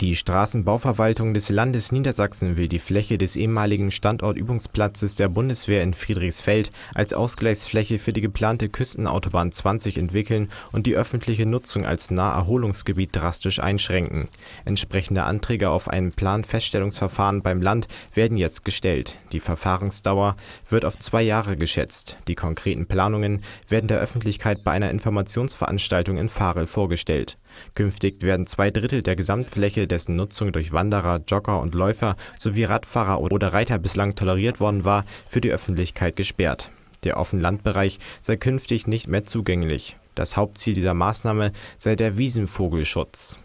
Die Straßenbauverwaltung des Landes Niedersachsen will die Fläche des ehemaligen Standortübungsplatzes der Bundeswehr in Friedrichsfeld als Ausgleichsfläche für die geplante Küstenautobahn 20 entwickeln und die öffentliche Nutzung als Naherholungsgebiet drastisch einschränken. Entsprechende Anträge auf ein Planfeststellungsverfahren beim Land werden jetzt gestellt. Die Verfahrensdauer wird auf zwei Jahre geschätzt. Die konkreten Planungen werden der Öffentlichkeit bei einer Informationsveranstaltung in Farel vorgestellt Künftig werden zwei Drittel der Gesamtfläche, dessen Nutzung durch Wanderer, Jogger und Läufer sowie Radfahrer oder Reiter bislang toleriert worden war, für die Öffentlichkeit gesperrt. Der Offenlandbereich sei künftig nicht mehr zugänglich. Das Hauptziel dieser Maßnahme sei der Wiesenvogelschutz.